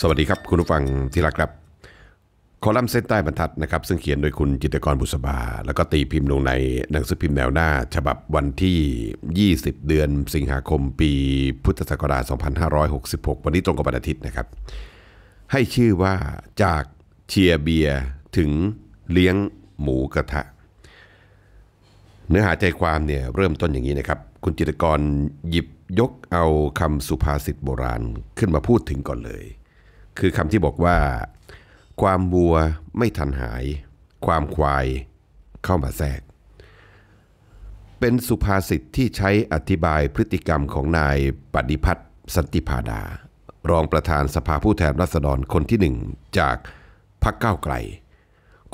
สวัสดีครับ คุณผู้ฟัง ที่รักครับคอลัมน์เส้นใต้บรรทัดนะครับ ซึ่งเขียนโดยคุณจิตกรบุษบาแล้วก็ตีพิมพ์ลงในหนังสือพิมพ์แนวหน้า ฉบับวันที่ 20 เดือนสิงหาคมปีพุทธศักราช2566 วันนี้ตรงกับวันอาทิตย์นะครับ ให้ชื่อว่าจากเชียร์เบียร์ถึงเลี้ยงหมูกระทะ เนื้อหาใจความเนี่ยเริ่มต้นอย่างนี้นะครับ คุณจิตกรหยิบยกเอาคำสุภาษิตโบราณขึ้นมาพูดถึงก่อนเลยคือคำที่บอกว่า ความบัวไม่ทันหาย ความควายเข้ามาแทรก เป็นสุภาษิตที่ใช้อธิบายพฤติกรรมของนายปฏิพัฒน์สันติพาดา รองประธานสภาผู้แทนราษฎรคนที่หนึ่งจากพรรคก้าวไกล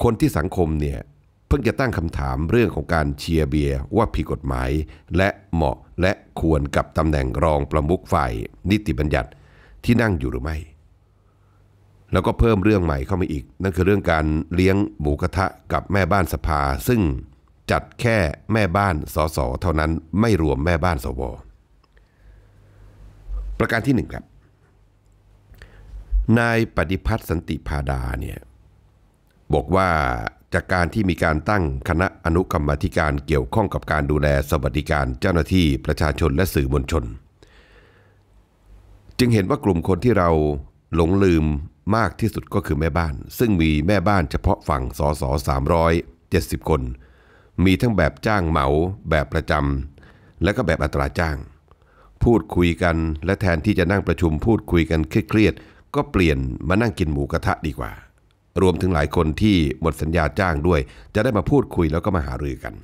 คนที่สังคมเนี่ยเพิ่งจะตั้งคำถามเรื่องของการเชียร์เบียร์ว่าผิดกฎหมายและเหมาะและควรกับตำแหน่งรองประมุขฝ่ายนิติบัญญัติที่นั่งอยู่หรือไม่แล้วก็เพิ่มเรื่องใหม่เข้ามาอีก นั่นคือเรื่องการเลี้ยงหมูกระทะกับแม่บ้านสภา ซึ่งจัดแค่แม่บ้านสสเท่านั้นไม่รวมแม่บ้านสว ประการที่หนึ่งครับ นายปฏิพัฒน์สันติพาดาเนี่ยบอกว่าจากการที่มีการตั้งคณะอนุกรรมธิการเกี่ยวข้องกับการดูแลสวัสดิการเจ้าหน้าที่ประชาชนและสื่อมวลชน จึงเห็นว่ากลุ่มคนที่เราหลงลืมมากที่สุดก็คือแม่บ้าน ซึ่งมีแม่บ้านเฉพาะฝั่งสอสอ370คน มีทั้งแบบจ้างเหมา แบบประจำ และก็แบบอัตราจ้าง พูดคุยกันและแทนที่จะนั่งประชุมพูดคุยกันเครียด ก็เปลี่ยนมานั่งกินหมูกระทะดีกว่า รวมถึงหลายคนที่หมดสัญญาจ้างด้วย จะได้มาพูดคุยแล้วก็มาหารือกัน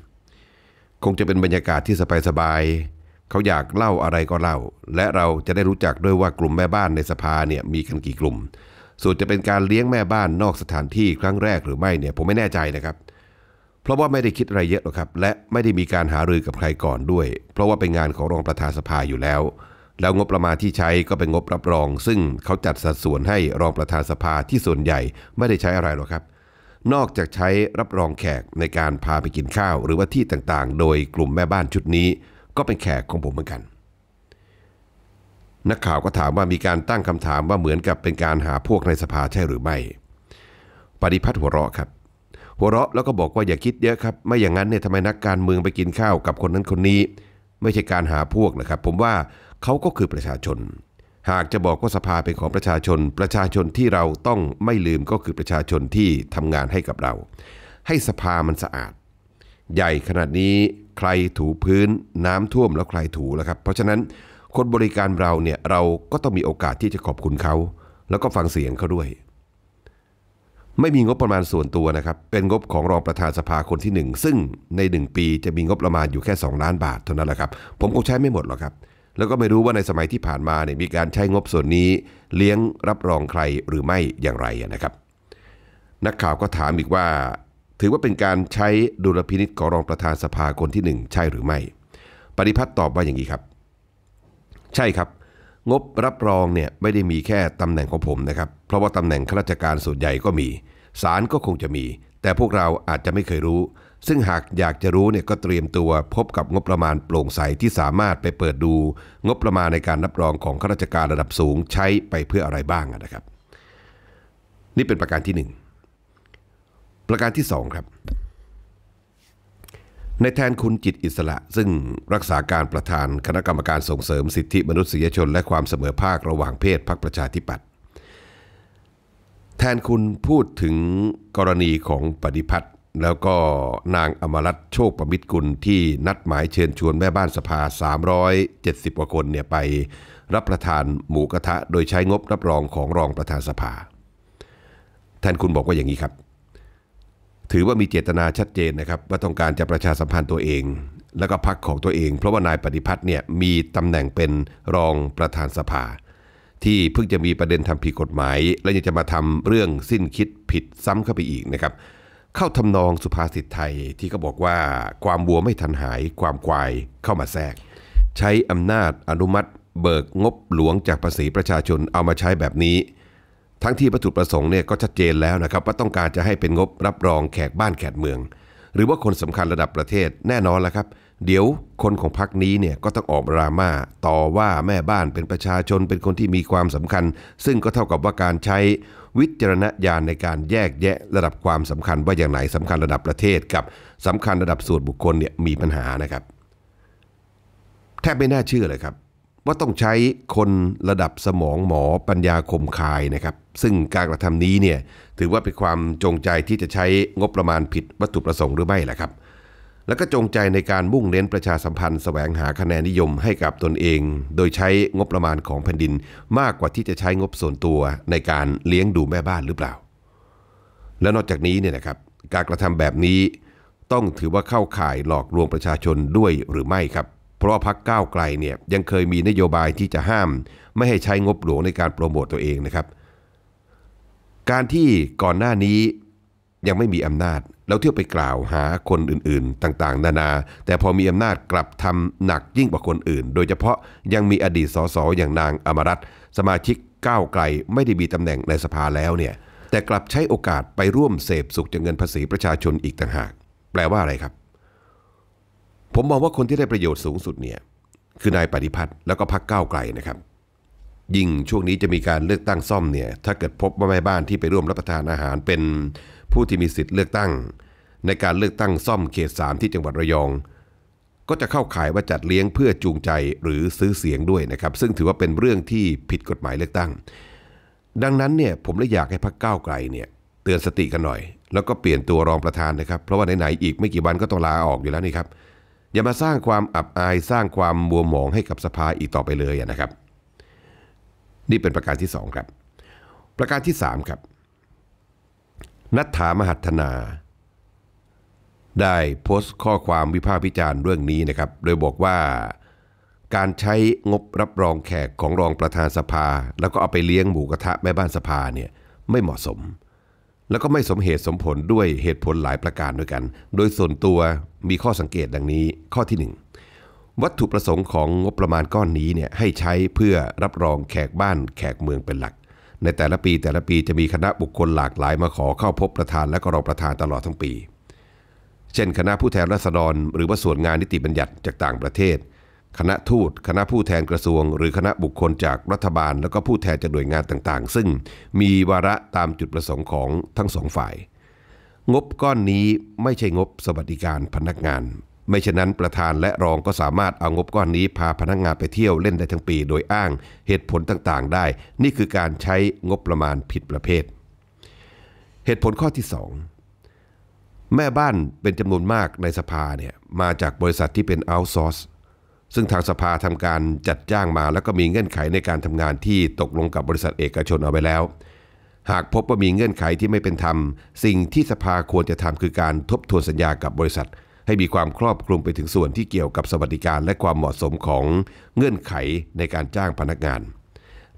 คงจะเป็นบรรยากาศที่สบายๆเขาอยากเล่าอะไรก็เล่า และเราจะได้รู้จักด้วยว่ากลุ่มแม่บ้านในสภาเนี่ยมีกันกี่กลุ่มส่วนจะเป็นการเลี้ยงแม่บ้านนอกสถานที่ครั้งแรกหรือไม่เนี่ย ผมไม่แน่ใจนะครับ เพราะว่าไม่ได้คิดอะไรเยอะหรอกครับและไม่ได้มีการหารือกับใครก่อนด้วย เพราะว่าเป็นงานของรองประธานสภาอยู่แล้ว แล้วงบประมาณที่ใช้ก็เป็นงบรับรอง ซึ่งเขาจัดสัดส่วนให้รองประธานสภาที่ส่วนใหญ่ไม่ได้ใช้อะไรหรอกครับ นอกจากใช้รับรองแขกในการพาไปกินข้าว หรือว่าที่ต่างๆโดยกลุ่มแม่บ้านชุดนี้ ก็เป็นแขกของผมเหมือนกันนักข่าวก็ถามว่ามีการตั้งคำถามว่าเหมือนกับเป็นการหาพวกในสภาใช่หรือไม่ ปฏิพัฒน์หัวเราะครับ หัวเราะแล้วก็บอกว่าอย่าคิดเยอะครับ ไม่อย่างนั้นเนี่ยทำไมนักการเมืองไปกินข้าวกับคนนั้นคนนี้ ไม่ใช่การหาพวกนะครับ ผมว่าเขาก็คือประชาชน หากจะบอกว่าสภาเป็นของประชาชน ประชาชนที่เราต้องไม่ลืมก็คือประชาชนที่ทำงานให้กับเรา ให้สภามันสะอาด ใหญ่ขนาดนี้ใครถูพื้นน้ำท่วมแล้วใครถูแล้วครับ เพราะฉะนั้นคนบริการเราเนี่ยเราก็ต้องมีโอกาสที่จะขอบคุณเขา แล้วก็ฟังเสียงเขาด้วย ไม่มีงบประมาณส่วนตัวนะครับ เป็นงบของรองประธานสภาคนที่ 1 ซึ่งใน 1 ปีจะมีงบประมาณอยู่แค่ 2 ล้านบาทเท่านั้นแหละครับ ผมคงใช้ไม่หมดหรอกครับ แล้วก็ไม่รู้ว่าในสมัยที่ผ่านมาเนี่ยมีการใช้งบส่วนนี้เลี้ยงรับรองใครหรือไม่อย่างไรนะครับ นักข่าวก็ถามอีกว่า ถือว่าเป็นการใช้ดุลพินิษของรองประธานสภาคนที่ 1 ใช่หรือไม่ปฏิพัฒน์ตอบว่าอย่างนี้ครับใช่ครับ งบรับรองเนี่ยไม่ได้มีแค่ตำแหน่งของผมนะครับเพราะว่าตำแหน่งข้าราชการส่วนใหญ่ก็มี สารก็คงจะมี แต่พวกเราอาจจะไม่เคยรู้ ซึ่งหากอยากจะรู้เนี่ยก็เตรียมตัวพบกับงบประมาณโปร่งใสที่สามารถไปเปิดดู งบประมาณในการรับรองของข้าราชการระดับสูงใช้ไปเพื่ออะไรบ้างนะครับ นี่เป็นประการที่ 1 ประการที่ 2 ครับในแทนคุณจิตอิสระซึ่งรักษาการประธานคณะกรรมการส่งเสริมสิทธิมนุษยชนและความเสมอภาคระหว่างเพศพรรคประชาธิปัตย์แทนคุณพูดถึงกรณีของปฏิพัฒน์แล้วก็นางอมรัตโชคประมิตรกุลที่นัดหมายเชิญชวนแม่บ้านสภา 370กว่าคนเนี่ยไปรับประทานหมูกระทะโดยใช้งบรับรองของรองประธานสภา แทนคุณบอกว่าอย่างนี้ครับถือว่ามีเจตนาชัดเจนนะครับว่าต้องการจะประชาสัมพันธ์ตัวเอง และก็พักของตัวเองเพราะว่านายปฏิพัฒน์เนี่ยมีตำแหน่งเป็นรองประธานสภา ที่เพิ่งจะมีประเด็นทำผิดกฎหมาย และยังจะมาทำเรื่องสิ้นคิดผิดซ้ำเข้าไปอีกนะครับ เข้าทำนองสุภาษิตไทยที่เขาบอกว่าความบัวไม่ทันหายความควายเข้ามาแทรก ใช้อำนาจอนุมัติ เบิกงบหลวงจากภาษีประชาชนเอามาใช้แบบนี้ทั้งที่วัตถุประสงค์เนี่ยก็ชัดเจนแล้วนะครับว่าต้องการจะให้เป็นงบรับรองแขกบ้านแขกเมือง หรือว่าคนสำคัญระดับประเทศแน่นอนแล้วครับ เดี๋ยวคนของพรรคนี้เนี่ยก็ต้องออกรามาต่อว่าแม่บ้านเป็นประชาชน เป็นคนที่มีความสำคัญ ซึ่งก็เท่ากับว่าการใช้วิจารณญาณในการแยกแยะระดับความสำคัญ ว่าอย่างไหนสำคัญระดับประเทศกับสำคัญระดับส่วนบุคคลเนี่ยมีปัญหานะครับ แทบไม่น่าเชื่อเลยครับว่าต้องใช้คนระดับสมองหมอปัญญาคมคายนะครับ ซึ่งการกระทำนี้เนี่ยถือว่าเป็นความจงใจที่จะใช้งบประมาณผิดวัตถุประสงค์หรือไม่ล่ะครับ แล้วก็จงใจในการมุ่งเน้นประชาสัมพันธ์สแสวงหาคะแนนนิยมให้กับตนเอง โดยใช้งบประมาณของแผ่นดินมากกว่าที่จะใช้งบส่วนตัวในการเลี้ยงดูแม่บ้านหรือเปล่า และนอกจากนี้เนี่ยนะครับ การกระทำแบบนี้ ต้องถือว่าเข้าข่ายหลอกลวงประชาชนด้วยหรือไม่ครับเพราะพักก้าวไกลเนี่ยยังเคยมีนโยบายที่จะห้าม ไม่ให้ใช้งบหลวงในการโปรโมตตัวเองนะครับ การที่ก่อนหน้านี้ ยังไม่มีอำนาจ แล้วเที่ยวไปกล่าวหาคนอื่นๆต่างๆ นานา แต่พอมีอำนาจกลับทำหนักยิ่งกว่าคนอื่น โดยเฉพาะยังมีอดีตสสอย่างนางอมรัตสมาชิกก้าวไกล ไม่ได้มีตำแหน่งในสภาแล้วเนี่ยแต่กลับใช้โอกาสไปร่วมเสพสุขจากเงินภาษีประชาชนอีกต่างหาก แปลว่าอะไรครับผมมองว่าคนที่ได้ประโยชน์สูงสุดเนี่ย คือนายปฏิพัฒน์แล้วก็พักก้าวไกลนะครับ ยิ่งช่วงนี้จะมีการเลือกตั้งซ่อมเนี่ยถ้าเกิดพบว่าแม่บ้านที่ไปร่วมรับประทานอาหารเป็นผู้ที่มีสิทธิ์เลือกตั้ง ในการเลือกตั้งซ่อมเขตสามที่จังหวัดระยอง ก็จะเข้าข่ายว่าจัดเลี้ยงเพื่อจูงใจหรือซื้อเสียงด้วยนะครับ ซึ่งถือว่าเป็นเรื่องที่ผิดกฎหมายเลือกตั้ง ดังนั้นเนี่ยผมเลยอยากให้พักก้าวไกลเนี่ยเตือนสติกันหน่อย แล้วก็เปลี่ยนตัวรองประธานนะครับ เพราะว่าไหนๆอีกไม่กี่วันก็ต้องลาออกอยู่แล้วนี่ครับเอย่ามาสร้างความอับอายสร้างความมัวหมองให้กับสภาอีกต่อไปเลยนะครับ นี่เป็นประการที่ 2 ครับ ประการที่3ครับนัทธามหัตนา ได้โพสต์ข้อความวิพากษ์วิจารณ์เรื่องนี้นะครับ โดยบอกว่าการใช้งบรับรองแขกของรองประธานสภาแล้วก็เอาไปเลี้ยงหมูกระทะแม่บ้านสภาเนี่ยไม่เหมาะสมแล้วก็ไม่สมเหตุสมผลด้วยเหตุผลหลายประการด้วยกัน โดยส่วนตัวมีข้อสังเกตดังนี้ข้อที่ 1 วัตถุประสงค์ของงบประมาณก้อนนี้เนี่ยให้ใช้เพื่อรับรองแขกบ้านแขกเมืองเป็นหลัก ในแต่ละปี แต่ละปีจะมีคณะบุคคลหลากหลายมาขอเข้าพบประธานและก็รองประธานตลอดทั้งปี เช่น คณะผู้แทนราษฎรหรือว่าส่วนงานนิติบัญญัติจากต่างประเทศคณะทูตคณะผู้แทนกระทรวง หรือคณะบุคคลจากรัฐบาล แล้วก็ผู้แทนจากหน่วยงานต่างๆ ซึ่งมีวาระตามจุดประสงค์ของทั้งสองฝ่าย งบก้อนนี้ไม่ใช่งบสวัสดิการพนักงาน ไม่เช่นนั้นประธานและรองก็สามารถเอางบก้อนนี้พาพนักงานไปเที่ยวเล่นได้ทั้งปีโดยอ้างเหตุผลต่างๆได้ นี่คือการใช้งบประมาณผิดประเภท เหตุผลข้อที่ 2 แม่บ้านเป็นจำนวนมากในสภาเนี่ยมาจากบริษัทที่เป็นเอาท์ซอร์ซึ่งทางสภาทำการจัดจ้างมาแล้วก็มีเงื่อนไขในการทำงานที่ตกลงกับบริษัทเอกชนเอาไว้แล้ว หากพบว่ามีเงื่อนไขที่ไม่เป็นธรรม สิ่งที่สภาควรจะทำคือการทบทวนสัญญากับบริษัท ให้มีความครอบคลุมไปถึงส่วนที่เกี่ยวกับสวัสดิการและความเหมาะสมของเงื่อนไขในการจ้างพนักงาน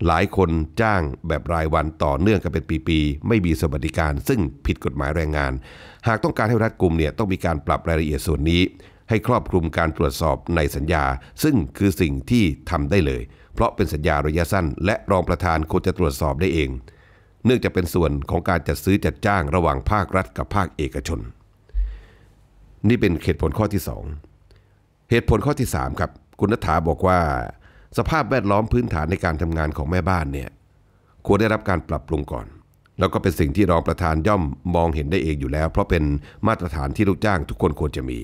หลายคนจ้างแบบรายวันต่อเนื่องกันเป็นปีๆไม่มีสวัสดิการซึ่งผิดกฎหมายแรงงาน หากต้องการให้รัฐกลุ่มเนี่ยต้องมีการปรับรายละเอียดส่วนนี้ให้ครอบคลุมการตรวจสอบในสัญญาซึ่งคือสิ่งที่ทำได้เลย เพราะเป็นสัญญาระยะสั้น และรองประธานควรจะตรวจสอบได้เอง เนื่องจากเป็นส่วนของการจัดซื้อจัดจ้างระหว่างภาครัฐกับภาคเอกชน นี่เป็นเหตุผลข้อที่ 2 เหตุผลข้อที่3ครับ คุณนัฐาบอกว่า สภาพแวดล้อมพื้นฐานในการทำงานของแม่บ้านเนี่ยควรได้รับการปรับปรุงก่อน แล้วก็เป็นสิ่งที่รองประธานย่อมมองเห็นได้เองอยู่แล้ว เพราะเป็นมาตรฐานที่ลูกจ้างทุกคนควรจะมี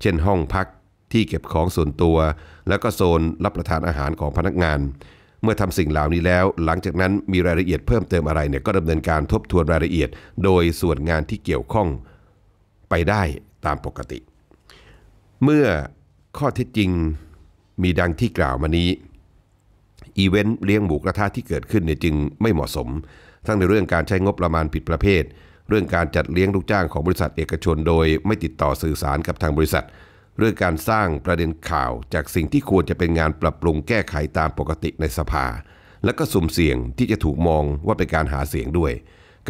เช่นห้องพักที่เก็บของส่วนตัว แล้วก็โซนรับประทานอาหารของพนักงาน เมื่อทำสิ่งเหล่านี้แล้ว หลังจากนั้นมีรายละเอียดเพิ่มเติมอะไรเนี่ยก็ดำเนินการทบทวนรายละเอียด โดยส่วนงานที่เกี่ยวข้องไปได้ตามปกติ เมื่อข้อเท็จจริงมีดังที่กล่าวมานี้อีเวนต์เลี้ยงหมูกระทะที่เกิดขึ้นเนี่ยจึงไม่เหมาะสม ทั้งในเรื่องการใช้งบประมาณผิดประเภทเรื่องการจัดเลี้ยงลูกจ้างของบริษัทเอกชนโดยไม่ติดต่อสื่อสารกับทางบริษัท เรื่องการสร้างประเด็นข่าวจากสิ่งที่ควรจะเป็นงานปรับปรุงแก้ไขตามปกติในสภา และก็สุ่มเสี่ยงที่จะถูกมองว่าเป็นการหาเสียงด้วย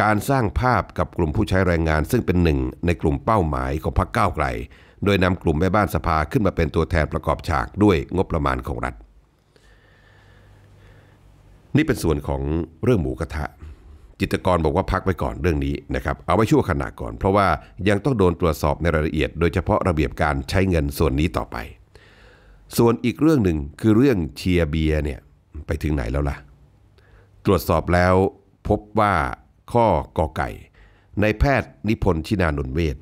การสร้างภาพกับกลุ่มผู้ใช้แรงงาน ซึ่งเป็นหนึ่งในกลุ่มเป้าหมายของพรรคก้าวไกล โดยนำกลุ่มแม่บ้านสภาขึ้นมาเป็นตัวแทนประกอบฉากด้วยงบประมาณของรัฐ นี่เป็นส่วนของเรื่องหมูกระทะจิตกรบอกว่าพักไว้ก่อนเรื่องนี้นะครับเอาไว้ชั่วขณะก่อน เพราะว่ายังต้องโดนตรวจสอบในรายละเอียด โดยเฉพาะระเบียบการใช้เงินส่วนนี้ต่อไป ส่วนอีกเรื่องหนึ่งคือเรื่องเชียร์เบียเนี่ยไปถึงไหนแล้วล่ะตรวจสอบแล้วพบว่าข้อกอไก่ในแพทย์นิพนธ์ชินานนเวศ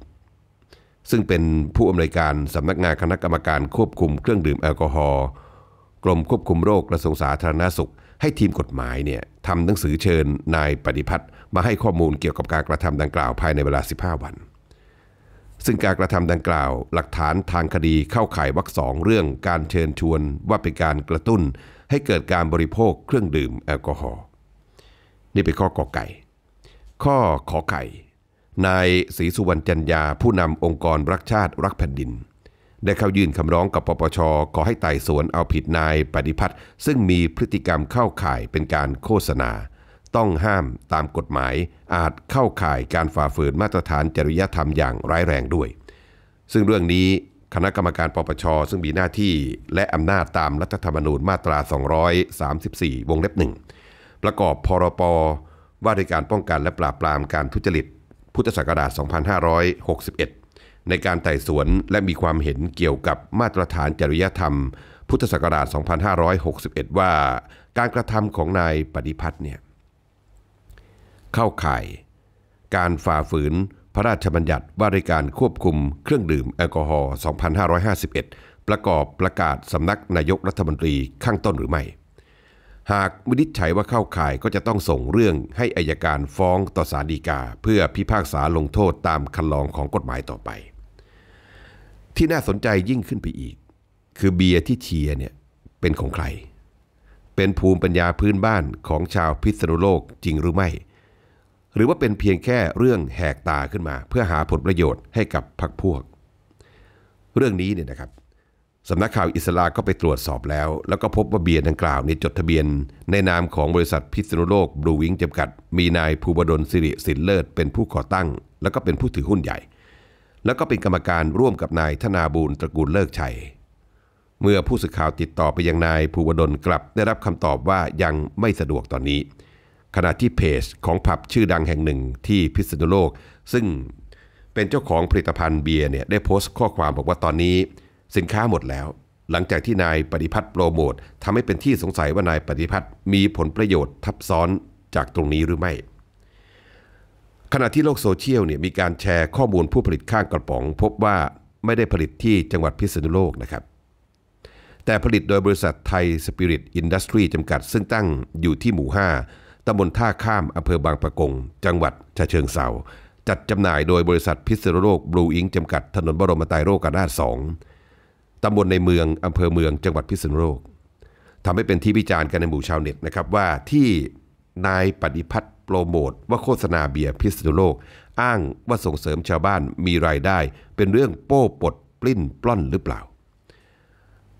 ซึ่งเป็นผู้อำนวยการสำนักงานคณะกรรมการควบคุมเครื่องดื่มแอลกอฮอล์กรมควบคุมโรคกระทรวงสาธารณาสุขให้ทีมกฎหมายเนี่ยทำหนังสือเชิญนายปฏิพัฒน์มาให้ข้อมูลเกี่ยวกับการกระทำดังกล่าวภายในเวลา15วัน ซึ่งการกระทำดังกล่าวหลักฐานทางคดีเข้าข่ายวรรคสองเรื่องการเชิญชวนว่าเป็นการกระตุ้นให้เกิดการบริโภคเครื่องดื่มแอลกอฮอล์นี่เป็นข้อกอไก่ ข้อขอไข่นายศรีสุวรรณจันยาผู้นำองค์กรรักชาติรักแผ่นดินได้เข้ายื่นคำร้องกับปปชขอให้ไต่สวนเอาผิดนายปฏิพัฒน์ซึ่งมีพฤติกรรมเข้าข่ายเป็นการโฆษณา ต้องห้ามตามกฎหมายอาจเข้าข่ายการฝ่าฝืนมาตรฐานจริยธรรมอย่างร้ายแรงด้วย ซึ่งเรื่องนี้คณะกรรมการปปชซึ่งมีหน้าที่และอำนาจตามรัฐธรรมนูญมาตรา 234 วงเล็บหนึ่งประกอบพรปว่าด้วยการป้องกันและปราบปรามการทุจริตพุทธศักราช 2561ในการไต่สวนและมีความเห็นเกี่ยวกับมาตรฐานจริยธรรม พุทธศักราช 2561 ว่าการกระทำของนายปฏิพัฒน์เนี่ยเข้าข่าย การฝ่าฝืนพระราชบัญญัติว่าด้วยการควบคุมเครื่องดื่มแอลกอฮอล์ 2551 ประกอบประกาศสำนักนายกรัฐมนตรีข้างต้นหรือไม่ หากวินิจฉัยว่าเข้าข่ายก็จะต้องส่งเรื่องให้อายการฟ้องต่อศาลฎีกาเพื่อพิพากษาลงโทษตามคันลองของกฎหมายต่อไปที่น่าสนใจยิ่งขึ้นไปอีก คือเบียร์ที่เชียเนี่ยเป็นของใคร เป็นภูมิปัญญาพื้นบ้านของชาวพิษณุโลกจริงหรือไม่ หรือว่าเป็นเพียงแค่เรื่องแหกตาขึ้นมา เพื่อหาผลประโยชน์ให้กับพรรคพวก เรื่องนี้เนี่ยนะครับสำนักข่าวอิสราก็ไปตรวจสอบแล้ว แล้วก็พบว่าเบียร์ดังกล่าวในจดทะเบียน ในนามของบริษัทพิษณุโลกบลูวิงจำกัด มีนายภูบดลสิริสินเลิศเป็นผู้ก่อตั้ง แล้วก็เป็นผู้ถือหุ้นใหญ่แล้วก็เป็นกรรมการร่วมกับนายธนาบูรตระกูลเลิกชัย เมื่อผู้สื่อข่าวติดต่อไปยังนายภูวดลกลับได้รับคำตอบว่ายังไม่สะดวกตอนนี้ ขณะที่เพจของผับชื่อดังแห่งหนึ่งที่พิษณุโลก ซึ่งเป็นเจ้าของผลิตภัณฑ์เบียร์เนี่ยได้โพสต์ข้อความบอกว่าตอนนี้ สินค้าหมดแล้ว หลังจากที่นายปฏิพัฒน์โปรโมททำให้เป็นที่สงสัยว่านายปฏิพัฒน์มีผลประโยชน์ทับซ้อนจากตรงนี้หรือไม่ขณะที่โลกโซเชียลเนี่ยมีการแชร์ข้อมูลผู้ผลิตข้างกระป๋อง พบว่าไม่ได้ผลิตที่จังหวัดพิษณุโลกนะครับ แต่ผลิตโดยบริษัทไทย สปิริต อินดัสทรี จำกัดซึ่งตั้งอยู่ที่หมู่ 5ตำบลท่าข้ามอำเภอบางปะกง จังหวัดฉะเชิงเซาจัดจำหน่ายโดยบริษัทพิษณุโลกบลูอิงจำกัดถนนบรมไตรโรกานาถสองตำบลในเมืองอำเภอเมืองจังหวัดพิษณุโลกทำให้เป็นที่วิจารณ์กันในหมู่ชาวเน็ตนะครับว่าที่นายปฏิพัฒนโปรโมทว่าโฆษณาเบียร์พิษณุโลกอ้างว่าส่งเสริมชาวบ้านมีรายได้เป็นเรื่องโป้ปดปลิ้นปล้อนหรือเปล่า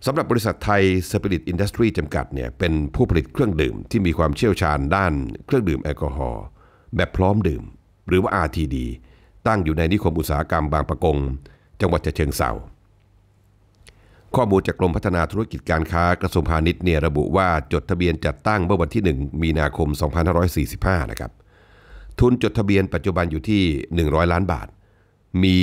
สำหรับบริษัทไทยสปิริตอินดัสทรีจำกัดเนี่ยเป็นผู้ผลิตเครื่องดื่มที่มีความเชี่ยวชาญด้านเครื่องดื่มแอลกอฮอล์แบบพร้อมดื่มหรือว่า RTD ตั้งอยู่ในนิคมอุตสาหกรรมบางปะกงจังหวัดฉะเชิงเทราข้อมูลจากกรมพัฒนาธุรกิจการค้ากระทรวงพาณิชย์เนี่ยระบุว่าจดทะเบียนจัดตั้งเมื่อวันที่ 1 มีนาคม 2545 นะครับ ทุนจดทะเบียนปัจจุบันอยู่ที่ 100 ล้านบาท มี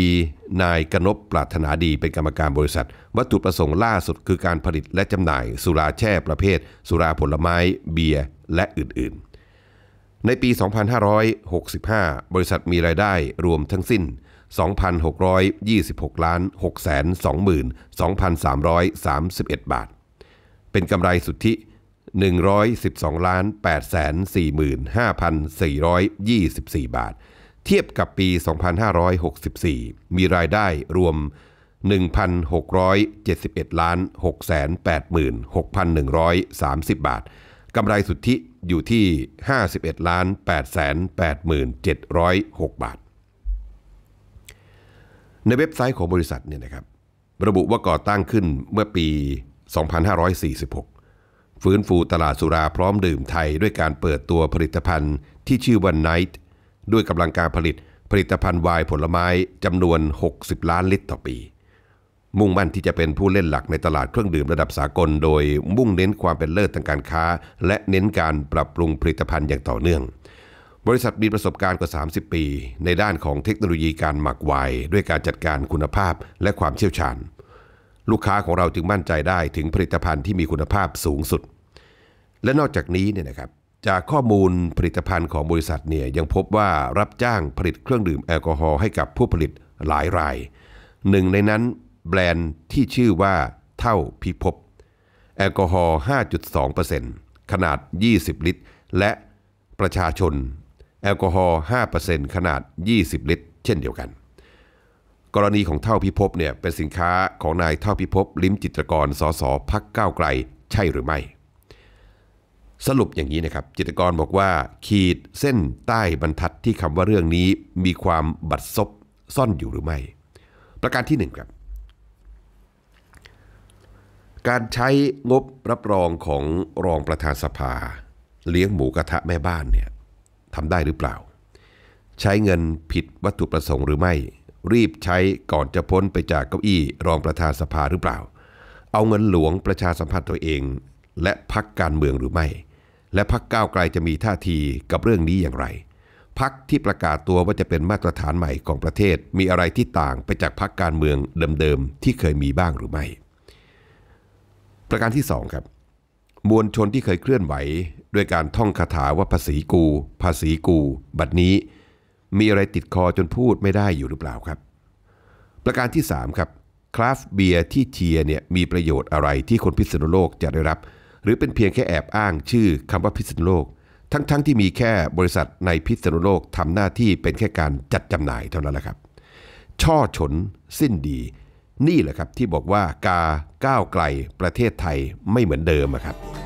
นายกนบปรารถนาดีเป็นกรรมการบริษัท วัตถุประสงค์ล่าสุดคือการผลิตและจำหน่ายสุราแช่ประเภท สุราผลไม้ เบียร์และอื่นๆ ในปี 2565 บริษัทมีรายได้รวมทั้งสิ้น2,626ล้าน622,331 บาท เป็นกำไรสุทธิ112ล้าน845,424 บาท เทียบกับปี 2564 มีรายได้รวม 1,671ล้าน686,130 บาท กำไรสุทธิอยู่ที่ 51ล้าน887,06บาทในเว็บไซต์ของบริษัทเนี่ยนะครับระบุว่าก่อตั้งขึ้นเมื่อปี 2546 ฟื้นฟูตลาดสุราพร้อมดื่มไทยด้วยการเปิดตัวผลิตภัณฑ์ที่ชื่อวันไนท์ด้วยกำลังการผลิตผลิตภัณฑ์ไวน์ผลไม้จำนวน 60 ล้านลิตรต่อปี มุ่งมั่นที่จะเป็นผู้เล่นหลักในตลาดเครื่องดื่มระดับสากลโดยมุ่งเน้นความเป็นเลิศทางการค้า และเน้นการปรับปรุงผลิตภัณฑ์อย่างต่อเนื่องบริษัทมีประสบการณ์กว่า 30 ปี ในด้านของเทคโนโลยีการหมักไวน์ด้วยการจัดการคุณภาพและความเชี่ยวชาญ ลูกค้าของเราจึงมั่นใจได้ถึงผลิตภัณฑ์ที่มีคุณภาพสูงสุด และนอกจากนี้เนี่ยนะครับจากข้อมูลผลิตภัณฑ์ของบริษัทเนี่ยยังพบว่ารับจ้างผลิตเครื่องดื่มแอลกอฮอล์ให้กับผู้ผลิตหลายรายหนึ่ง ในนั้น แบรนด์ที่ชื่อว่า เท่าพิภพแอลกอฮอล์5.2%ขนาด 20 ลิตร และประชาชนแอลกอฮอล์ 5%ขนาด 20 ลิตร เช่นเดียวกัน กรณีของเท่าพิภพเนี่ย เป็นสินค้าของนายเท่าพิภพลิ้มจิตรกรสสพักก้าวไกล ใช่หรือไม่ สรุปอย่างนี้นะครับ จิตรกรบอกว่า ขีดเส้นใต้บรรทัดที่คำว่าเรื่องนี้มีความบัดซบซ่อนอยู่หรือไม่ ประการที่1ครับ การใช้งบรับรองของรองประธานสภา เลี้ยงหมูกระทะแม่บ้านเนี่ยทำได้หรือเปล่า ใช้เงินผิดวัตถุประสงค์หรือไม่ รีบใช้ก่อนจะพ้นไปจากเก้าอี้รองประธานสภาหรือเปล่า เอาเงินหลวงประชาสัมพันธ์ตัวเอง และพักการเมืองหรือไม่ และพักก้าวไกลจะมีท่าทีกับเรื่องนี้อย่างไร พักที่ประกาศตัวว่าจะเป็นมาตรฐานใหม่ของประเทศมีอะไรที่ต่างไปจากพักการเมืองเดิมๆที่เคยมีบ้างหรือไม่ ประการที่2ครับมวลชนที่เคยเคลื่อนไหว ด้วยการท่องคาถาว่าภาษีกู ภาษีกู บัดนี้ มีอะไรติดคอจนพูดไม่ได้อยู่หรือเปล่าครับ ประการที่ 3 ครับคราฟเบียร์ที่เชียเนี่ยมีประโยชน์อะไรที่คนพิษณุโลกจะได้รับ หรือเป็นเพียงแค่แอบอ้างชื่อคำว่าพิษณุโลก ทั้งๆทที่มีแค่บริษัทในพิษณุโลกทำหน้าที่เป็นแค่การจัดจำหน่ายเท่านั้นแหละครับ ช่อชนสิ้นดีนี่แหละครับที่บอกว่ากาก้าวไกลประเทศไทยไม่เหมือนเดิมครับ